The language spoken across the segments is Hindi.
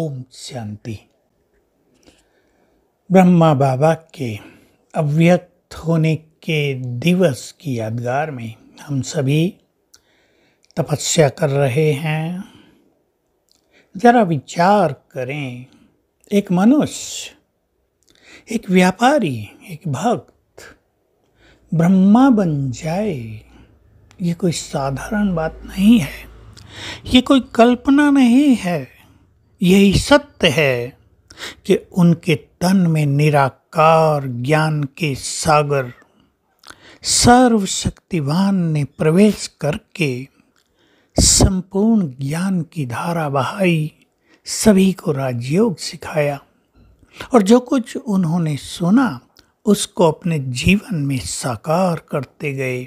ओम शांति ब्रह्मा बाबा के अव्यक्त होने के दिवस की यादगार में हम सभी तपस्या कर रहे हैं ज़रा विचार करें एक मनुष्य एक व्यापारी एक भक्त ब्रह्मा बन जाए ये कोई साधारण बात नहीं है ये कोई कल्पना नहीं है यही सत्य है कि उनके तन में निराकार ज्ञान के सागर सर्वशक्तिवान ने प्रवेश करके संपूर्ण ज्ञान की धारा बहाई सभी को राजयोग सिखाया और जो कुछ उन्होंने सुना उसको अपने जीवन में साकार करते गए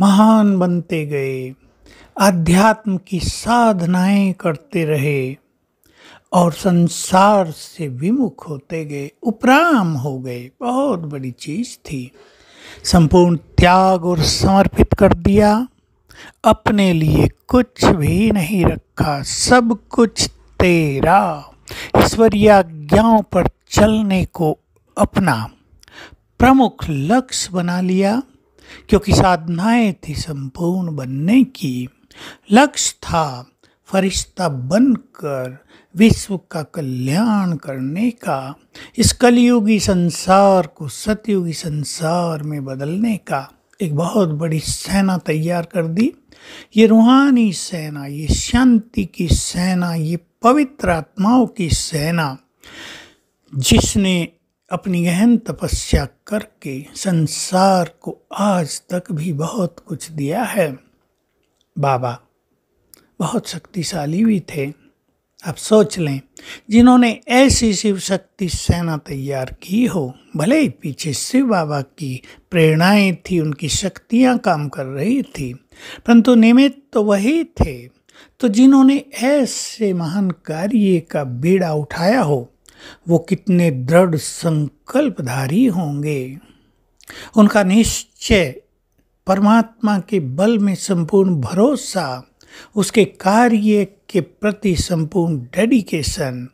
महान बनते गए आध्यात्म की साधनाएं करते रहे और संसार से विमुख होते गए उपराम हो गए बहुत बड़ी चीज थी संपूर्ण त्याग और समर्पित कर दिया अपने लिए कुछ भी नहीं रखा सब कुछ तेरा ईश्वरीय आज्ञाओं पर चलने को अपना प्रमुख लक्ष्य बना लिया क्योंकि साधनाएं थी संपूर्ण बनने की लक्ष्य था फरिश्ता बनकर विश्व का कल्याण करने का इस कलयुगी संसार को सतयुगी संसार में बदलने का एक बहुत बड़ी सेना तैयार कर दी ये रूहानी सेना ये शांति की सेना ये पवित्र आत्माओं की सेना जिसने अपनी गहन तपस्या करके संसार को आज तक भी बहुत कुछ दिया है बाबा बहुत शक्तिशाली भी थे अब सोच लें जिन्होंने ऐसी शिव शक्ति सेना तैयार की हो भले ही पीछे शिव बाबा की प्रेरणाएं थी उनकी शक्तियां काम कर रही थी परंतु निमित्त तो वही थे तो जिन्होंने ऐसे महान कार्य का बेड़ा उठाया हो वो कितने दृढ़ संकल्पधारी होंगे उनका निश्चय परमात्मा के बल में संपूर्ण भरोसा उसके कार्य के प्रति संपूर्ण डेडिकेशन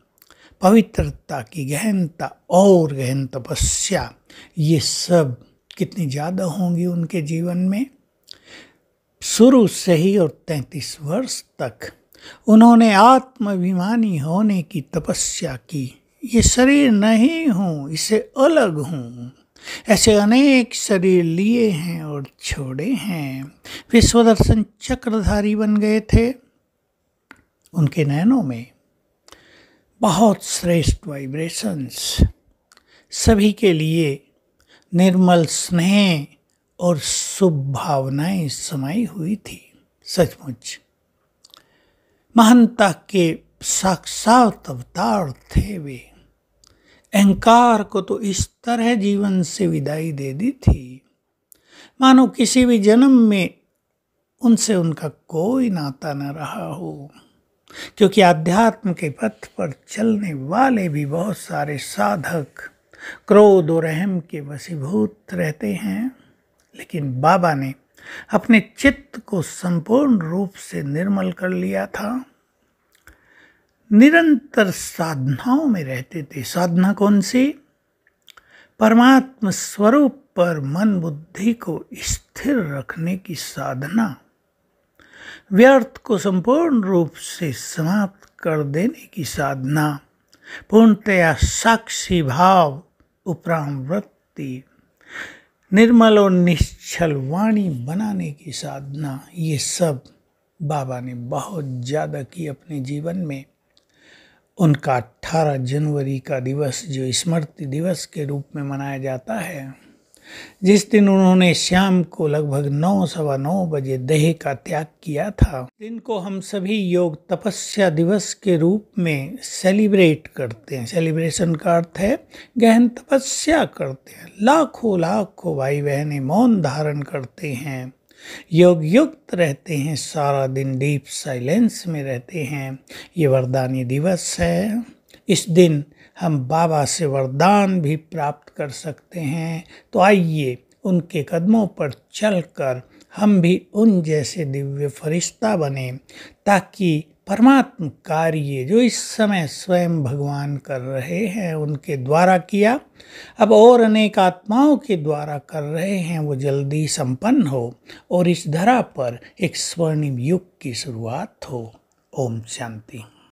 पवित्रता की गहनता और गहन तपस्या ये सब कितनी ज़्यादा होंगी उनके जीवन में शुरू से ही और तैंतीस वर्ष तक उन्होंने आत्माभिमानी होने की तपस्या की ये शरीर नहीं हूँ इसे अलग हूँ ऐसे अनेक शरीर लिए हैं और छोड़े हैं विश्वदर्शन चक्रधारी बन गए थे उनके नयनों में बहुत श्रेष्ठ वाइब्रेशंस सभी के लिए निर्मल स्नेह और शुभ भावनाएं समाई हुई थी सचमुच महंता के साक्षात अवतार थे वे अहंकार को तो इस तरह जीवन से विदाई दे दी थी मानो किसी भी जन्म में उनसे उनका कोई नाता न रहा हो क्योंकि आध्यात्म के पथ पर चलने वाले भी बहुत सारे साधक क्रोध और अहम के वसीभूत रहते हैं लेकिन बाबा ने अपने चित्त को संपूर्ण रूप से निर्मल कर लिया था निरंतर साधनाओं में रहते थे साधना कौन सी परमात्म स्वरूप पर मन बुद्धि को स्थिर रखने की साधना व्यर्थ को संपूर्ण रूप से समाप्त कर देने की साधना पूर्णतया साक्षी भाव उपराम वृत्ति निर्मल और निश्चल वाणी बनाने की साधना ये सब बाबा ने बहुत ज़्यादा की अपने जीवन में उनका 18 जनवरी का दिवस जो स्मृति दिवस के रूप में मनाया जाता है जिस दिन उन्होंने शाम को लगभग नौ सवा नौ बजे देह का त्याग किया था दिन को हम सभी योग तपस्या दिवस के रूप में सेलिब्रेट करते हैं सेलिब्रेशन का अर्थ है गहन तपस्या करते हैं लाखों लाखों भाई बहनें मौन धारण करते हैं योग युक्त रहते हैं सारा दिन डीप साइलेंस में रहते हैं ये वरदानी दिवस है इस दिन हम बाबा से वरदान भी प्राप्त कर सकते हैं तो आइए उनके कदमों पर चलकर हम भी उन जैसे दिव्य फरिश्ता बने ताकि परमात्म कार्य जो इस समय स्वयं भगवान कर रहे हैं उनके द्वारा किया अब और अनेक आत्माओं के द्वारा कर रहे हैं वो जल्दी संपन्न हो और इस धरा पर एक स्वर्णिम युग की शुरुआत हो ओम शांति